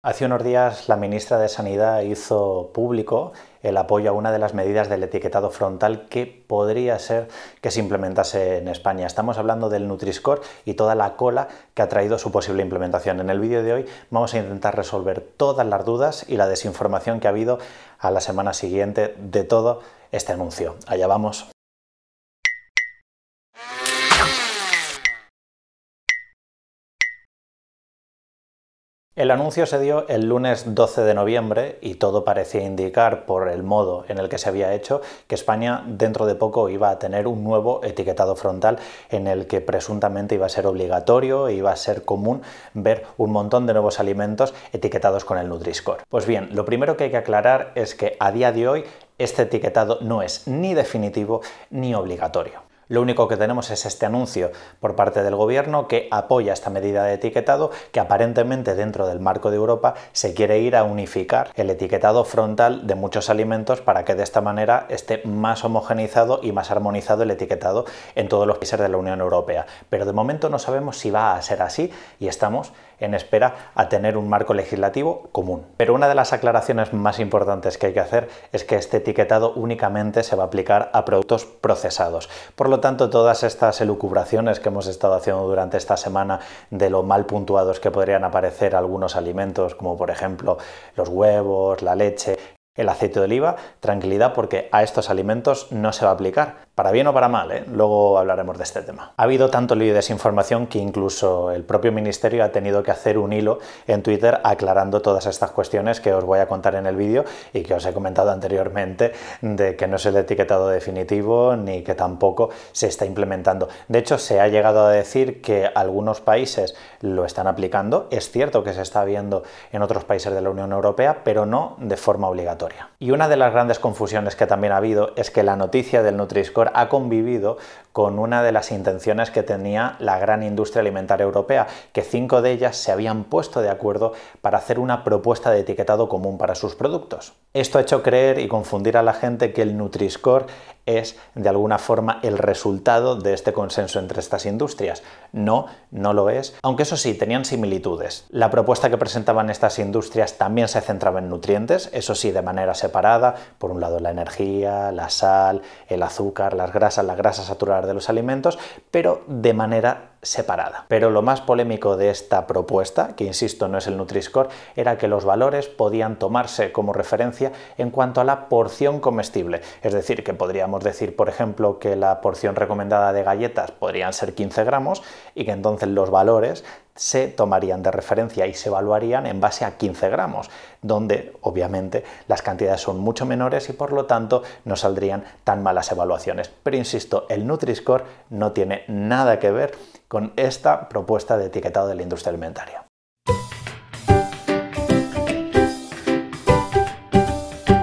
Hace unos días la ministra de Sanidad hizo público el apoyo a una de las medidas del etiquetado frontal que podría ser que se implementase en España. Estamos hablando del Nutriscore y toda la cola que ha traído su posible implementación. En el vídeo de hoy vamos a intentar resolver todas las dudas y la desinformación que ha habido a la semana siguiente de todo este anuncio. Allá vamos. El anuncio se dio el lunes 12 de noviembre y todo parecía indicar, por el modo en el que se había hecho, que España dentro de poco iba a tener un nuevo etiquetado frontal en el que presuntamente iba a ser obligatorio e iba a ser común ver un montón de nuevos alimentos etiquetados con el nutri Pues bien, lo primero que hay que aclarar es que a día de hoy este etiquetado no es ni definitivo ni obligatorio. Lo único que tenemos es este anuncio por parte del gobierno que apoya esta medida de etiquetado que aparentemente dentro del marco de Europa se quiere ir a unificar el etiquetado frontal de muchos alimentos para que de esta manera esté más homogenizado y más armonizado el etiquetado en todos los países de la Unión Europea. Pero de momento no sabemos si va a ser así y estamos en espera a tener un marco legislativo común. Pero una de las aclaraciones más importantes que hay que hacer es que este etiquetado únicamente se va a aplicar a productos procesados. Por lo tanto, todas estas elucubraciones que hemos estado haciendo durante esta semana de lo mal puntuados que podrían aparecer algunos alimentos, como por ejemplo los huevos, la leche, el aceite de oliva, tranquilidad porque a estos alimentos no se va a aplicar, para bien o para mal, ¿eh? luego hablaremos de este tema. Ha habido tanto lío y desinformación que incluso el propio ministerio ha tenido que hacer un hilo en Twitter aclarando todas estas cuestiones que os voy a contar en el vídeo y que os he comentado anteriormente de que no es el etiquetado definitivo ni que tampoco se está implementando. De hecho, se ha llegado a decir que algunos países lo están aplicando, es cierto que se está viendo en otros países de la Unión Europea, pero no de forma obligatoria. Y una de las grandes confusiones que también ha habido es que la noticia del nutri ha convivido con una de las intenciones que tenía la gran industria alimentaria europea, que cinco de ellas se habían puesto de acuerdo para hacer una propuesta de etiquetado común para sus productos. Esto ha hecho creer y confundir a la gente que el nutri es de alguna forma el resultado de este consenso entre estas industrias. No, no lo es. Aunque eso sí, tenían similitudes. La propuesta que presentaban estas industrias también se centraba en nutrientes, eso sí, de manera separada. Por un lado la energía, la sal, el azúcar, las grasas, la grasa saturada de los alimentos, pero de manera separada. Pero lo más polémico de esta propuesta, que insisto no es el Nutri-Score, era que los valores podían tomarse como referencia en cuanto a la porción comestible. Es decir, que podríamos decir, por ejemplo, que la porción recomendada de galletas podrían ser 15 gramos y que entonces los valores se tomarían de referencia y se evaluarían en base a 15 gramos, donde obviamente las cantidades son mucho menores y por lo tanto no saldrían tan malas evaluaciones. Pero insisto, el Nutri-Score no tiene nada que ver con esta propuesta de etiquetado de la industria alimentaria.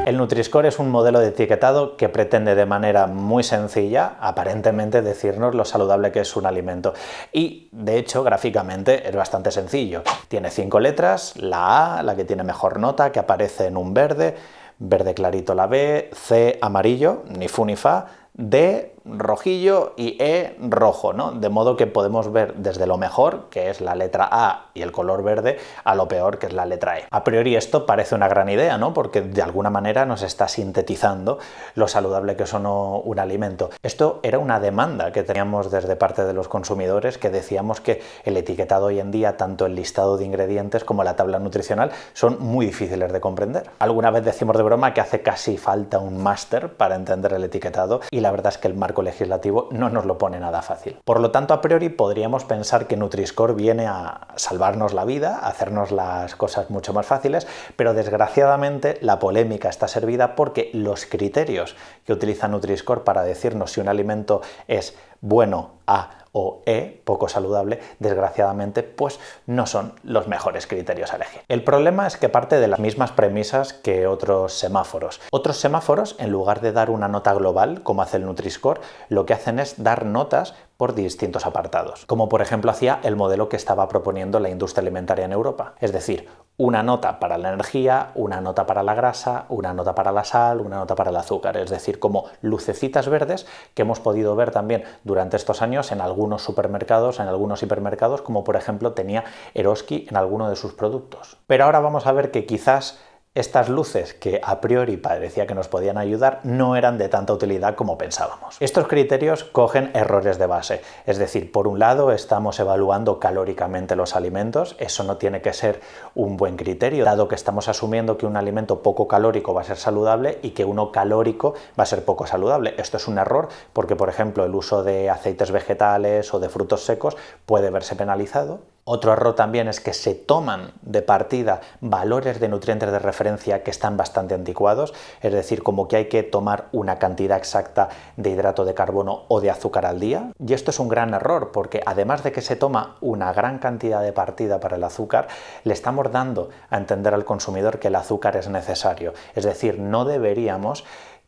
El Nutriscore es un modelo de etiquetado que pretende de manera muy sencilla, aparentemente, decirnos lo saludable que es un alimento. Y, de hecho, gráficamente es bastante sencillo. Tiene cinco letras, la A, la que tiene mejor nota, que aparece en un verde, verde clarito la B, C amarillo, ni fu ni fa, D rojillo y E rojo, ¿no? De modo que podemos ver desde lo mejor, que es la letra A y el color verde, a lo peor, que es la letra E. A priori esto parece una gran idea, ¿no? Porque de alguna manera nos está sintetizando lo saludable que son un alimento. Esto era una demanda que teníamos desde parte de los consumidores, que decíamos que el etiquetado hoy en día, tanto el listado de ingredientes como la tabla nutricional, son muy difíciles de comprender. Alguna vez decimos de broma que hace casi falta un máster para entender el etiquetado y la verdad es que el marco legislativo no nos lo pone nada fácil. Por lo tanto, a priori podríamos pensar que Nutriscore viene a salvarnos la vida, a hacernos las cosas mucho más fáciles, pero desgraciadamente la polémica está servida porque los criterios que utiliza Nutriscore para decirnos si un alimento es bueno a o E, poco saludable, desgraciadamente, pues no son los mejores criterios a elegir. El problema es que parte de las mismas premisas que otros semáforos. Otros semáforos, en lugar de dar una nota global, como hace el Nutri-Score, lo que hacen es dar notas por distintos apartados, como por ejemplo hacía el modelo que estaba proponiendo la industria alimentaria en Europa, es decir, una nota para la energía, una nota para la grasa, una nota para la sal, una nota para el azúcar, es decir, como lucecitas verdes que hemos podido ver también durante estos años en algunos supermercados, en algunos hipermercados, como por ejemplo tenía Eroski en alguno de sus productos. Pero ahora vamos a ver que quizás estas luces, que a priori parecía que nos podían ayudar, no eran de tanta utilidad como pensábamos. Estos criterios cogen errores de base, es decir, por un lado estamos evaluando calóricamente los alimentos, eso no tiene que ser un buen criterio, dado que estamos asumiendo que un alimento poco calórico va a ser saludable y que uno calórico va a ser poco saludable. Esto es un error porque, por ejemplo, el uso de aceites vegetales o de frutos secos puede verse penalizado otro error también es que se toman de partida valores de nutrientes de referencia que están bastante anticuados, es decir, como que hay que tomar una cantidad exacta de hidrato de carbono o de azúcar al día. Y esto es un gran error porque además de que se toma una gran cantidad de partida para el azúcar, le estamos dando a entender al consumidor que el azúcar es necesario. Es decir, no deberíamos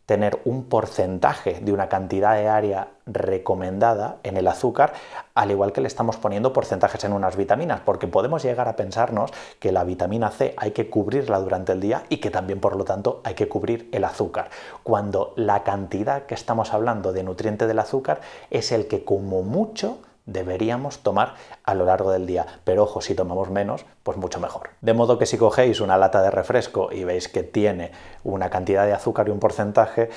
tener un porcentaje de una cantidad de área recomendada en el azúcar, al igual que le estamos poniendo porcentajes en unas vitaminas, porque podemos llegar a pensarnos que la vitamina C hay que cubrirla durante el día y que también por lo tanto hay que cubrir el azúcar, cuando la cantidad que estamos hablando de nutriente del azúcar es el que como mucho deberíamos tomar a lo largo del día. Pero ojo, si tomamos menos, pues mucho mejor. De modo que si cogéis una lata de refresco y veis que tiene una cantidad de azúcar y un porcentaje,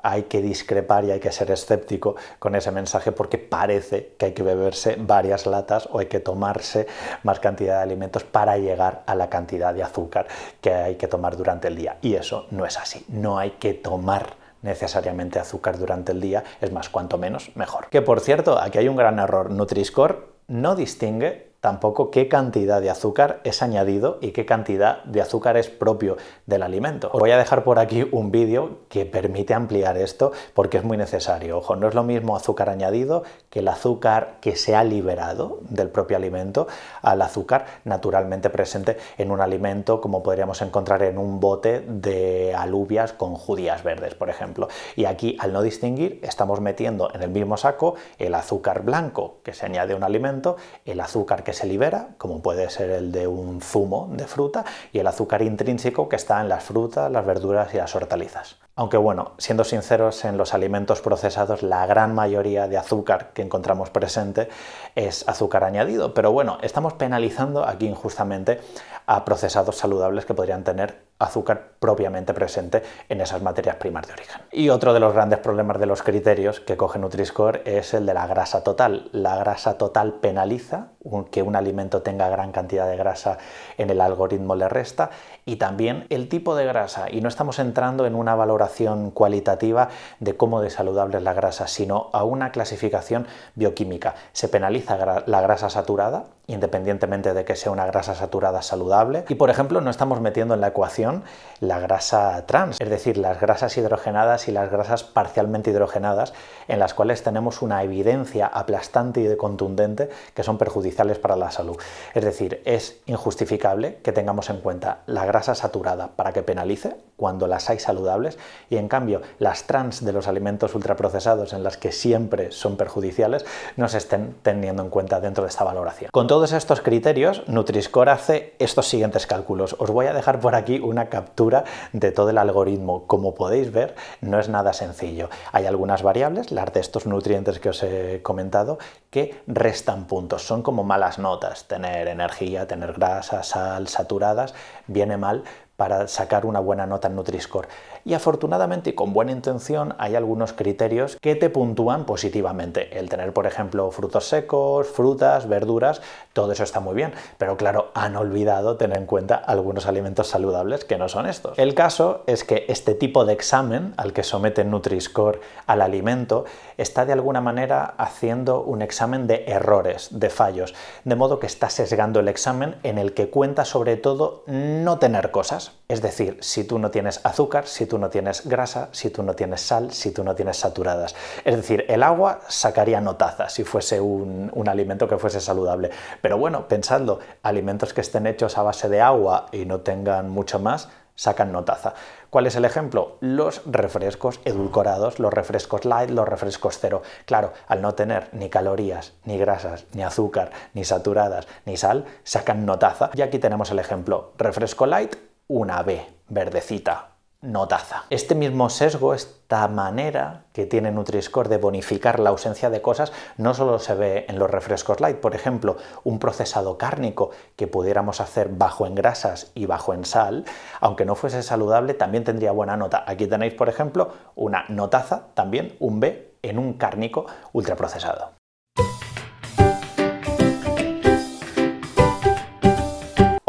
hay que discrepar y hay que ser escéptico con ese mensaje porque parece que hay que beberse varias latas o hay que tomarse más cantidad de alimentos para llegar a la cantidad de azúcar que hay que tomar durante el día. Y eso no es así, no hay que tomar necesariamente azúcar durante el día, es más, cuanto menos, mejor. Que por cierto, aquí hay un gran error, Nutriscore no distingue tampoco qué cantidad de azúcar es añadido y qué cantidad de azúcar es propio del alimento. Os voy a dejar por aquí un vídeo que permite ampliar esto porque es muy necesario. Ojo, no es lo mismo azúcar añadido que el azúcar que se ha liberado del propio alimento al azúcar naturalmente presente en un alimento como podríamos encontrar en un bote de alubias con judías verdes, por ejemplo. Y aquí al no distinguir estamos metiendo en el mismo saco el azúcar blanco que se añade a un alimento, el azúcar que se libera, como puede ser el de un zumo de fruta, y el azúcar intrínseco que está en las frutas, las verduras y las hortalizas. Aunque bueno, siendo sinceros, en los alimentos procesados la gran mayoría de azúcar que encontramos presente es azúcar añadido. Pero bueno, estamos penalizando aquí injustamente a procesados saludables que podrían tener azúcar propiamente presente en esas materias primas de origen. Y otro de los grandes problemas de los criterios que coge Nutriscore es el de la grasa total. La grasa total penaliza que un alimento tenga gran cantidad de grasa en el algoritmo le resta y también el tipo de grasa. Y no estamos entrando en una valoración cualitativa de cómo de es la grasa, sino a una clasificación bioquímica. ¿Se penaliza la grasa saturada? independientemente de que sea una grasa saturada saludable. Y por ejemplo, no estamos metiendo en la ecuación la grasa trans, es decir, las grasas hidrogenadas y las grasas parcialmente hidrogenadas, en las cuales tenemos una evidencia aplastante y contundente que son perjudiciales para la salud. Es decir, es injustificable que tengamos en cuenta la grasa saturada para que penalice cuando las hay saludables y en cambio las trans de los alimentos ultraprocesados en las que siempre son perjudiciales no se estén teniendo en cuenta dentro de esta valoración todos estos criterios, Nutriscore hace estos siguientes cálculos. Os voy a dejar por aquí una captura de todo el algoritmo. Como podéis ver, no es nada sencillo. Hay algunas variables, las de estos nutrientes que os he comentado, que restan puntos. Son como malas notas. Tener energía, tener grasa, sal, saturadas, viene mal para sacar una buena nota en Nutriscore y afortunadamente y con buena intención hay algunos criterios que te puntúan positivamente. El tener, por ejemplo, frutos secos, frutas, verduras, todo eso está muy bien, pero claro, han olvidado tener en cuenta algunos alimentos saludables que no son estos. El caso es que este tipo de examen al que somete Nutriscore al alimento está de alguna manera haciendo un examen de errores, de fallos, de modo que está sesgando el examen en el que cuenta sobre todo no tener cosas. Es decir, si tú no tienes azúcar, si tú no tienes grasa, si tú no tienes sal, si tú no tienes saturadas. Es decir, el agua sacaría notaza si fuese un, alimento que fuese saludable. Pero bueno, pensando alimentos que estén hechos a base de agua y no tengan mucho más, sacan notaza. ¿Cuál es el ejemplo? Los refrescos edulcorados, los refrescos light, los refrescos cero. Claro, al no tener ni calorías, ni grasas, ni azúcar, ni saturadas, ni sal, sacan notaza. Y aquí tenemos el ejemplo, refresco light, una B, verdecita, Notaza. Este mismo sesgo, esta manera que tiene nutri de bonificar la ausencia de cosas, no solo se ve en los refrescos light. Por ejemplo, un procesado cárnico que pudiéramos hacer bajo en grasas y bajo en sal, aunque no fuese saludable, también tendría buena nota. Aquí tenéis, por ejemplo, una notaza, también un B, en un cárnico ultraprocesado.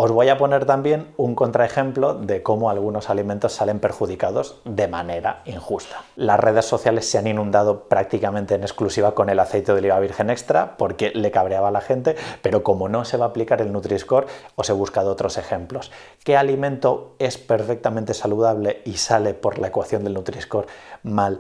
Os voy a poner también un contraejemplo de cómo algunos alimentos salen perjudicados de manera injusta. Las redes sociales se han inundado prácticamente en exclusiva con el aceite de oliva virgen extra porque le cabreaba a la gente, pero como no se va a aplicar el Nutri-Score, os he buscado otros ejemplos. ¿Qué alimento es perfectamente saludable y sale por la ecuación del Nutri-Score mal?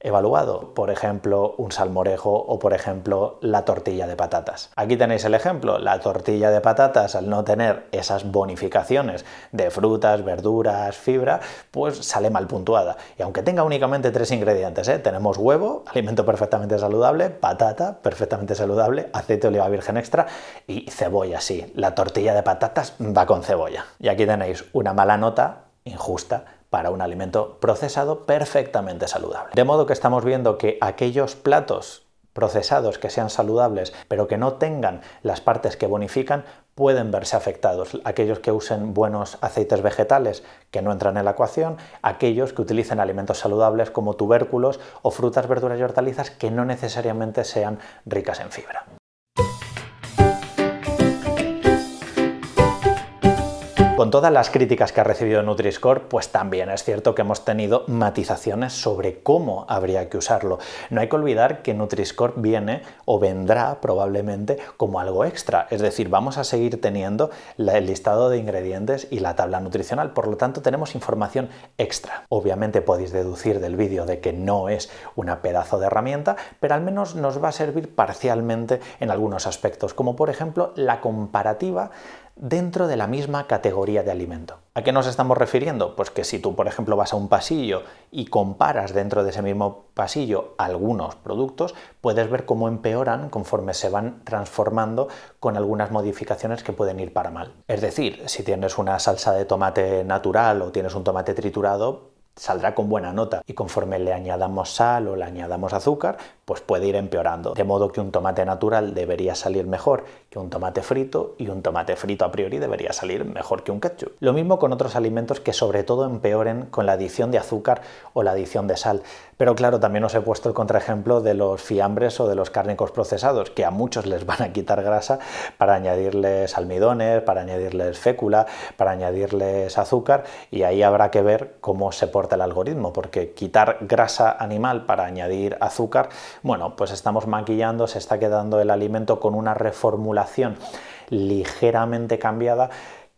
evaluado, por ejemplo, un salmorejo o por ejemplo la tortilla de patatas. Aquí tenéis el ejemplo, la tortilla de patatas al no tener esas bonificaciones de frutas, verduras, fibra, pues sale mal puntuada. Y aunque tenga únicamente tres ingredientes, ¿eh? tenemos huevo, alimento perfectamente saludable, patata, perfectamente saludable, aceite de oliva virgen extra y cebolla, sí, la tortilla de patatas va con cebolla. Y aquí tenéis una mala nota injusta para un alimento procesado perfectamente saludable. De modo que estamos viendo que aquellos platos procesados que sean saludables pero que no tengan las partes que bonifican pueden verse afectados. Aquellos que usen buenos aceites vegetales que no entran en la ecuación, aquellos que utilicen alimentos saludables como tubérculos o frutas, verduras y hortalizas que no necesariamente sean ricas en fibra. Con todas las críticas que ha recibido Nutriscore, pues también es cierto que hemos tenido matizaciones sobre cómo habría que usarlo. No hay que olvidar que Nutriscore viene o vendrá probablemente como algo extra, es decir, vamos a seguir teniendo el listado de ingredientes y la tabla nutricional, por lo tanto tenemos información extra. Obviamente podéis deducir del vídeo de que no es una pedazo de herramienta, pero al menos nos va a servir parcialmente en algunos aspectos, como por ejemplo la comparativa dentro de la misma categoría de alimento. ¿A qué nos estamos refiriendo? Pues que si tú, por ejemplo, vas a un pasillo y comparas dentro de ese mismo pasillo algunos productos, puedes ver cómo empeoran conforme se van transformando con algunas modificaciones que pueden ir para mal. Es decir, si tienes una salsa de tomate natural o tienes un tomate triturado, saldrá con buena nota y conforme le añadamos sal o le añadamos azúcar, pues puede ir empeorando. De modo que un tomate natural debería salir mejor que un tomate frito y un tomate frito a priori debería salir mejor que un ketchup. Lo mismo con otros alimentos que sobre todo empeoren con la adición de azúcar o la adición de sal. Pero claro, también os he puesto el contraejemplo de los fiambres o de los cárnicos procesados, que a muchos les van a quitar grasa para añadirles almidones, para añadirles fécula, para añadirles azúcar y ahí habrá que ver cómo se porta el algoritmo, porque quitar grasa animal para añadir azúcar, bueno, pues estamos maquillando, se está quedando el alimento con una reformulación ligeramente cambiada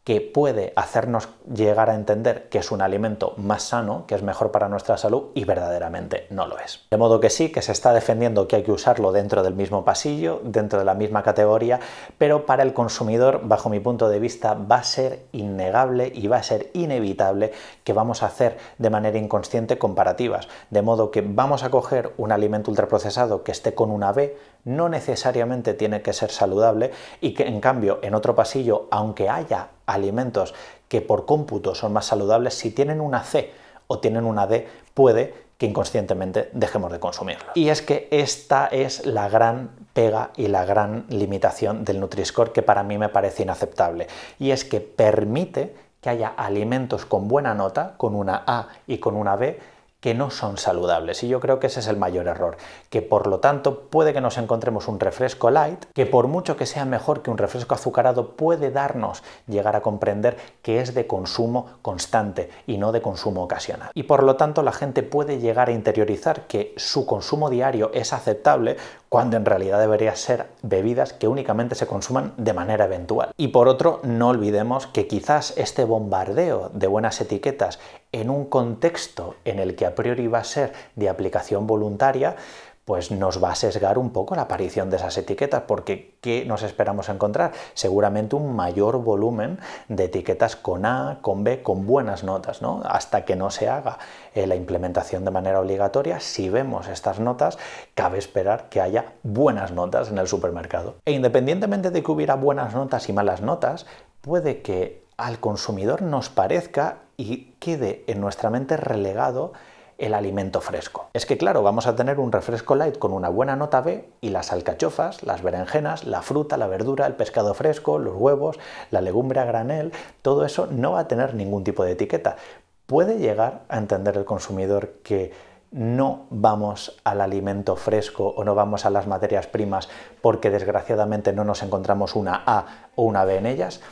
que puede hacernos llegar a entender que es un alimento más sano, que es mejor para nuestra salud y verdaderamente no lo es. De modo que sí, que se está defendiendo que hay que usarlo dentro del mismo pasillo, dentro de la misma categoría, pero para el consumidor, bajo mi punto de vista, va a ser innegable y va a ser inevitable que vamos a hacer de manera inconsciente comparativas. De modo que vamos a coger un alimento ultraprocesado que esté con una B, no necesariamente tiene que ser saludable y que en cambio en otro pasillo, aunque haya alimentos que por cómputo son más saludables, si tienen una C o tienen una D, puede que inconscientemente dejemos de consumirlo. Y es que esta es la gran pega y la gran limitación del Nutri-Score que para mí me parece inaceptable. Y es que permite que haya alimentos con buena nota, con una A y con una B, que no son saludables. Y yo creo que ese es el mayor error, que por lo tanto puede que nos encontremos un refresco light, que por mucho que sea mejor que un refresco azucarado, puede darnos llegar a comprender que es de consumo constante y no de consumo ocasional. Y por lo tanto la gente puede llegar a interiorizar que su consumo diario es aceptable cuando en realidad debería ser bebidas que únicamente se consuman de manera eventual. Y por otro, no olvidemos que quizás este bombardeo de buenas etiquetas en un contexto en el que a priori va a ser de aplicación voluntaria, pues nos va a sesgar un poco la aparición de esas etiquetas, porque ¿qué nos esperamos encontrar? Seguramente un mayor volumen de etiquetas con A, con B, con buenas notas, ¿no? Hasta que no se haga eh, la implementación de manera obligatoria, si vemos estas notas, cabe esperar que haya buenas notas en el supermercado. E independientemente de que hubiera buenas notas y malas notas, puede que al consumidor nos parezca y quede en nuestra mente relegado el alimento fresco. Es que claro, vamos a tener un refresco light con una buena nota B y las alcachofas, las berenjenas, la fruta, la verdura, el pescado fresco, los huevos, la legumbre a granel, todo eso no va a tener ningún tipo de etiqueta. Puede llegar a entender el consumidor que no vamos al alimento fresco o no vamos a las materias primas porque desgraciadamente no nos encontramos una A o una B en ellas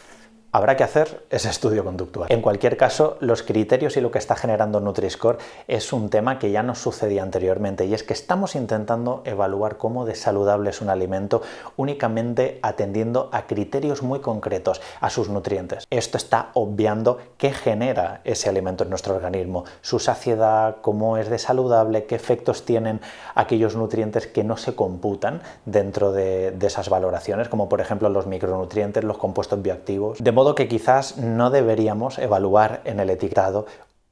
habrá que hacer ese estudio conductual. En cualquier caso, los criterios y lo que está generando Nutriscore es un tema que ya nos sucedía anteriormente y es que estamos intentando evaluar cómo de saludable es un alimento únicamente atendiendo a criterios muy concretos, a sus nutrientes. Esto está obviando qué genera ese alimento en nuestro organismo, su saciedad, cómo es de saludable, qué efectos tienen aquellos nutrientes que no se computan dentro de, esas valoraciones, como por ejemplo los micronutrientes, los compuestos bioactivos modo que quizás no deberíamos evaluar en el etiquetado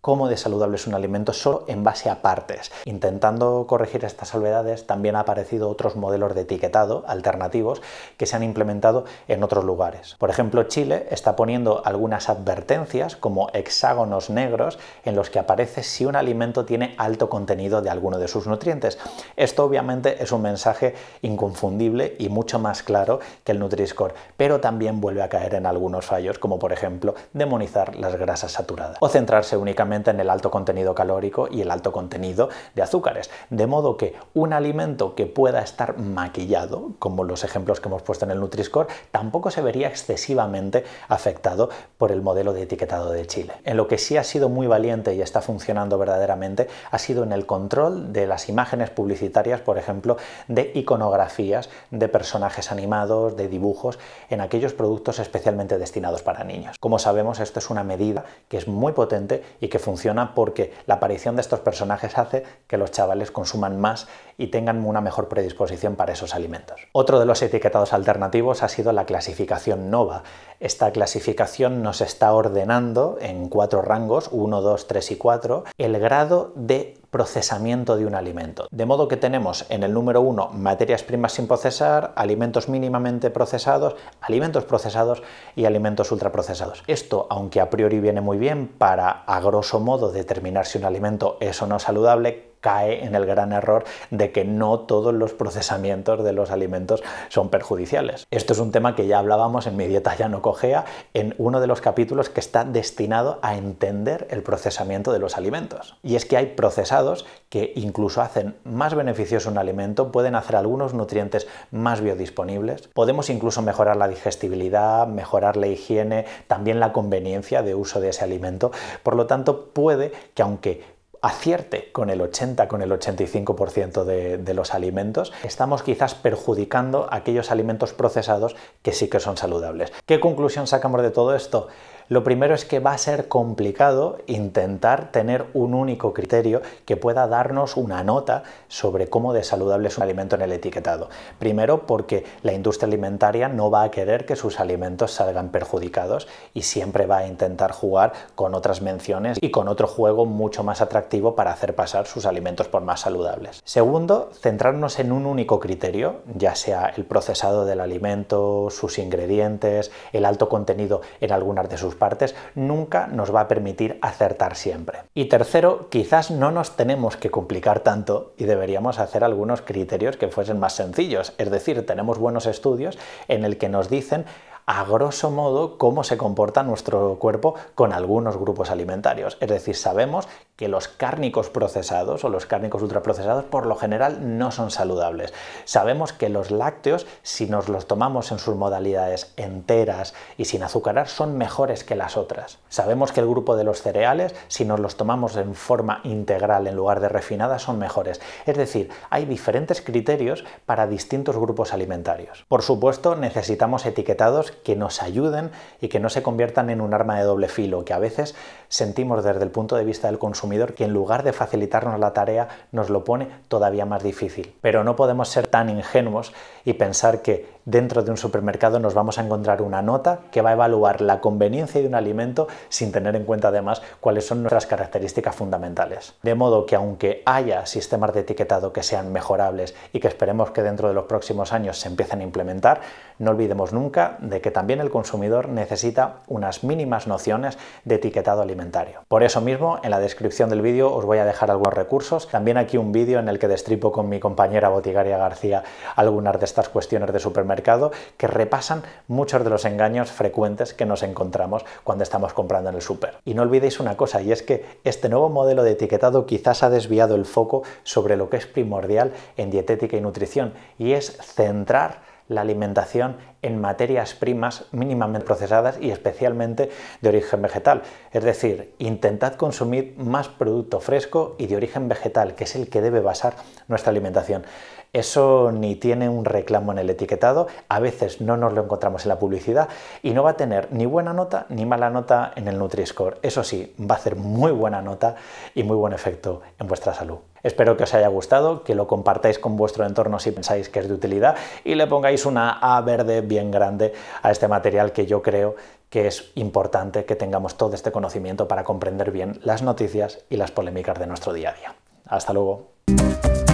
cómo de saludable es un alimento solo en base a partes. Intentando corregir estas salvedades, también ha aparecido otros modelos de etiquetado alternativos que se han implementado en otros lugares. Por ejemplo, Chile está poniendo algunas advertencias como hexágonos negros en los que aparece si un alimento tiene alto contenido de alguno de sus nutrientes. Esto obviamente es un mensaje inconfundible y mucho más claro que el Nutri-Score, pero también vuelve a caer en algunos fallos, como por ejemplo demonizar las grasas saturadas o centrarse únicamente en el alto contenido calórico y el alto contenido de azúcares. De modo que un alimento que pueda estar maquillado, como los ejemplos que hemos puesto en el Nutri-Score, tampoco se vería excesivamente afectado por el modelo de etiquetado de Chile. En lo que sí ha sido muy valiente y está funcionando verdaderamente ha sido en el control de las imágenes publicitarias, por ejemplo, de iconografías de personajes animados, de dibujos, en aquellos productos especialmente destinados para niños. Como sabemos, esto es una medida que es muy potente y que funciona porque la aparición de estos personajes hace que los chavales consuman más y tengan una mejor predisposición para esos alimentos. Otro de los etiquetados alternativos ha sido la clasificación NOVA. Esta clasificación nos está ordenando en cuatro rangos, 1, 2, 3 y 4, el grado de procesamiento de un alimento. De modo que tenemos en el número 1 materias primas sin procesar, alimentos mínimamente procesados, alimentos procesados y alimentos ultraprocesados. Esto, aunque a priori viene muy bien para a grosso modo determinar si un alimento es o no saludable, cae en el gran error de que no todos los procesamientos de los alimentos son perjudiciales. Esto es un tema que ya hablábamos en mi dieta ya no cogea, en uno de los capítulos que está destinado a entender el procesamiento de los alimentos. Y es que hay procesados que incluso hacen más beneficioso un alimento, pueden hacer algunos nutrientes más biodisponibles, podemos incluso mejorar la digestibilidad, mejorar la higiene, también la conveniencia de uso de ese alimento. Por lo tanto, puede que aunque acierte con el 80, con el 85% de, de los alimentos, estamos quizás perjudicando aquellos alimentos procesados que sí que son saludables. ¿Qué conclusión sacamos de todo esto? Lo primero es que va a ser complicado intentar tener un único criterio que pueda darnos una nota sobre cómo de saludable es un alimento en el etiquetado. Primero porque la industria alimentaria no va a querer que sus alimentos salgan perjudicados y siempre va a intentar jugar con otras menciones y con otro juego mucho más atractivo para hacer pasar sus alimentos por más saludables. Segundo, centrarnos en un único criterio, ya sea el procesado del alimento, sus ingredientes, el alto contenido en algunas de sus partes nunca nos va a permitir acertar siempre. Y tercero, quizás no nos tenemos que complicar tanto y deberíamos hacer algunos criterios que fuesen más sencillos. Es decir, tenemos buenos estudios en el que nos dicen a grosso modo cómo se comporta nuestro cuerpo con algunos grupos alimentarios. Es decir, sabemos que los cárnicos procesados o los cárnicos ultraprocesados por lo general no son saludables. Sabemos que los lácteos, si nos los tomamos en sus modalidades enteras y sin azucarar, son mejores que las otras. Sabemos que el grupo de los cereales, si nos los tomamos en forma integral en lugar de refinada, son mejores. Es decir, hay diferentes criterios para distintos grupos alimentarios. Por supuesto, necesitamos etiquetados que nos ayuden y que no se conviertan en un arma de doble filo, que a veces sentimos desde el punto de vista del consumidor que en lugar de facilitarnos la tarea nos lo pone todavía más difícil. Pero no podemos ser tan ingenuos y pensar que dentro de un supermercado nos vamos a encontrar una nota que va a evaluar la conveniencia de un alimento sin tener en cuenta además cuáles son nuestras características fundamentales. De modo que aunque haya sistemas de etiquetado que sean mejorables y que esperemos que dentro de los próximos años se empiecen a implementar, no olvidemos nunca de que también el consumidor necesita unas mínimas nociones de etiquetado alimentario. Por eso mismo, en la descripción del vídeo os voy a dejar algunos recursos. También aquí un vídeo en el que destripo con mi compañera Botigaria García algunas de estas cuestiones de supermercado mercado que repasan muchos de los engaños frecuentes que nos encontramos cuando estamos comprando en el súper. Y no olvidéis una cosa, y es que este nuevo modelo de etiquetado quizás ha desviado el foco sobre lo que es primordial en dietética y nutrición, y es centrar la alimentación en materias primas mínimamente procesadas y especialmente de origen vegetal. Es decir, intentad consumir más producto fresco y de origen vegetal, que es el que debe basar nuestra alimentación. Eso ni tiene un reclamo en el etiquetado, a veces no nos lo encontramos en la publicidad y no va a tener ni buena nota ni mala nota en el Nutri-Score. Eso sí, va a hacer muy buena nota y muy buen efecto en vuestra salud. Espero que os haya gustado, que lo compartáis con vuestro entorno si pensáis que es de utilidad y le pongáis una A verde bien grande a este material que yo creo que es importante que tengamos todo este conocimiento para comprender bien las noticias y las polémicas de nuestro día a día. Hasta luego.